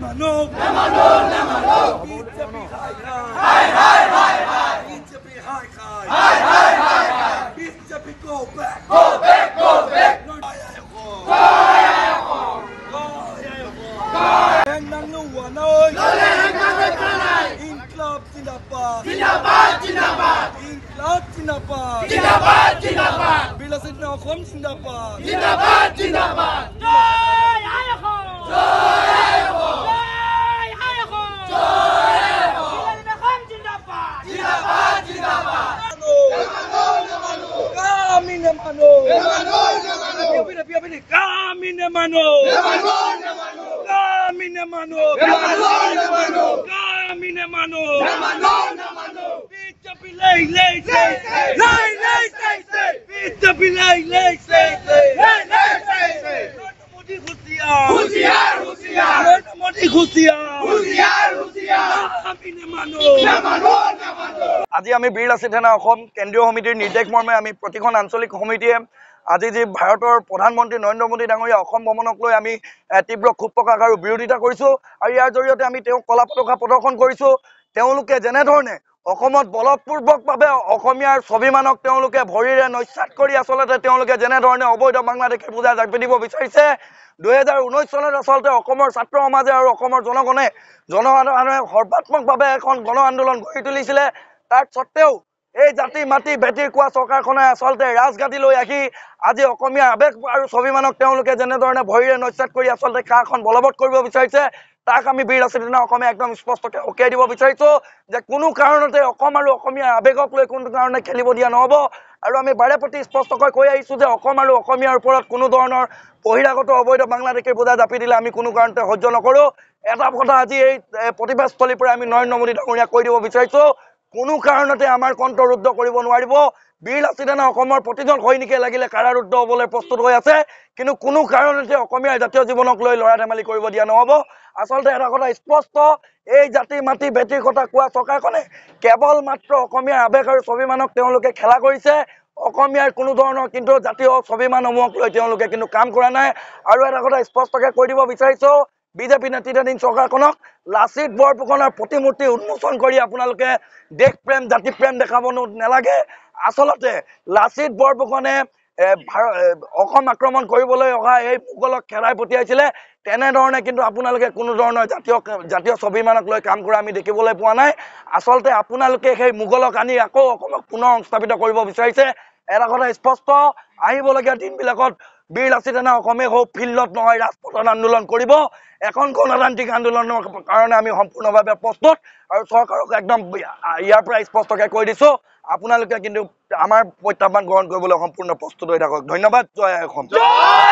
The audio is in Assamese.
Lebanon! Lebanon! Lebanon! Pizza Bihai Hai! Hai! Hai! Hai! Pizza Bihai Hai! Hai! Hai! Hai! Hai! Pizza Bihai Go back! Go back! Go back! Go Yayakon! Go Yayakon! Go Yayakon! Hang nang nuwa noy! Lole hang nang nuwa kanay! In club tinapat! Tinapat! Tinapat! In club tinapat! Tinapat! Tinapat! Bilasin na akom tinapat! Tinapat! Tinapat! No! Camine mano. Camine mano. Camine mano. Pizza pilei, lei, lei, lei, lei, lei, lei. Pizza pilei, lei, lei, lei, lei, lei, lei. Modi खुशिया खुशिया खुशिया मोदी खुशिया खुशिया खुशिया কামিনে মানো না মানো আজি আমি বীৰ লাচিত সেনা অসম কেন্দ্ৰীয় সমিতিৰ নিৰ্দেশ মৰ্মে আমি প্ৰতিখন আঞ্চলিক সমিতিয়ে আজি যি ভাৰতৰ প্ৰধানমন্ত্ৰী নৰেন্দ্ৰ মোদী ডাঙৰীয়া অসম ভ্ৰমণক লৈ আমি তীব্ৰ ক্ষোভ প্ৰকাশ আৰু বিৰোধিতা কৰিছোঁ আৰু ইয়াৰ জৰিয়তে আমি তেওঁক কলা পতকা প্ৰদৰ্শন কৰিছোঁ তেওঁলোকে যেনেধৰণে অসমত বলপূৰ্বকভাৱে অসমীয়াৰ স্বাভিমানক তেওঁলোকে ভৰিৰে নস্যাত কৰি আচলতে তেওঁলোকে যেনেধৰণে অবৈধ বাংলাদেশী পূজা জাপি দিব বিচাৰিছে দুহেজাৰ ঊনৈছ চনত আচলতে অসমৰ ছাত্ৰ সমাজে আৰু অসমৰ জনগণে জনসাধাৰণে সৰ্বাত্মকভাৱে এখন গণ আন্দোলন গঢ়ি তুলিছিলে তাৰ স্বত্তেও এই জাতি মাটি ভেটি কোৱা চৰকাৰখনে আচলতে ৰাজগাদি লৈ আহি আজি অসমীয়া আৱেগ আৰু স্বাভিমানক তেওঁলোকে যেনেধৰণে ভৰিৰে নস্যাত কৰি আচলতে কাখন বলবৎ কৰিব বিচাৰিছে তাক আমি বীৰ আছে দিনা অসমে একদম স্পষ্টকৈ সকীয়াই দিব বিচাৰিছোঁ যে কোনো কাৰণতে অসম আৰু অসমীয়া আৱেগক লৈ কোনো ধৰণে খেলিব দিয়া নহ'ব আৰু আমি বাৰে প্ৰতি স্পষ্টকৈ কৈ আহিছোঁ যে অসম আৰু অসমীয়াৰ ওপৰত কোনো ধৰণৰ বহিৰাগত অবৈধ বাংলাদেশীৰ বোজা জাপি দিলে আমি কোনো কাৰণতে সহ্য নকৰোঁ এটা কথা আজি এই প্ৰতিভাস্থলীৰ পৰা আমি নৰেন্দ্ৰ মোদী ডাঙৰীয়াক কৈ দিব বিচাৰিছোঁ কোনো কাৰণতে আমাৰ কণ্ঠ ৰুদ্ধ কৰিব নোৱাৰিব বীৰ আছিলে না অসমৰ প্ৰতিজন সৈনিকে লাগিলে কাৰাৰুদ্ধ হবলৈ প্ৰস্তুত হৈ আছে কিন্তু কোনো কাৰণতে অসমীয়া জাতীয় জীৱনক লৈ লৰা ধেমালি কৰিব দিয়া নহব আচলতে এটা কথা স্পষ্ট এই জাতি মাটি বেটিৰ কথা কোৱা চৰকাৰখনে কেৱল মাত্ৰ অসমীয়াৰ আৱেগ আৰু স্বাভিমানক তেওঁলোকে খেলা কৰিছে অসমীয়াৰ কোনো ধৰণৰ কিন্তু জাতীয় স্বাভিমানসমূহক লৈ তেওঁলোকে কিন্তু কাম কৰা নাই আৰু এটা কথা স্পষ্টকে কৈ দিব বিচাৰিছো বিজেপি নেতৃত্বাধীন চৰকাৰখনক লাচিত বৰফুকনৰ প্ৰতিমূৰ্তি উন্মোচন কৰি আপোনালোকে দেশপ্ৰেম জাতিপ্ৰেম দেখাব নেলাগে আচলতে লাচিত বৰফুকনে অসম আক্ৰমণ কৰিবলৈ অহা এই মোগলক খেলাই পঠিয়াইছিলে তেনেধৰণে কিন্তু আপোনালোকে কোনো ধৰণৰ জাতীয় জাতীয় স্বাভিমানক লৈ কাম কৰা আমি দেখিবলৈ পোৱা নাই আচলতে আপোনালোকে সেই মোগলক আনি আকৌ অসমক পুনৰ সংস্থাপিত কৰিব বিচাৰিছে এটা কথা স্পষ্ট আহিবলগীয়া দিনবিলাকত বিল আছে তেনে অসমে হোক ফিল্ডত নহয় ৰাজপথত আন্দোলন কৰিব এখন গণতান্ত্ৰিক আন্দোলনৰ কাৰণে আমি সম্পূৰ্ণভাৱে প্ৰস্তুত আৰু চৰকাৰক একদম ইয়াৰ পৰা স্পষ্টকৈ কৈ দিছোঁ আপোনালোকে কিন্তু আমাৰ প্ৰত্যাহ্বান গ্ৰহণ কৰিবলৈ সম্পূৰ্ণ প্ৰস্তুত হৈ থাকক ধন্যবাদ জয় অসম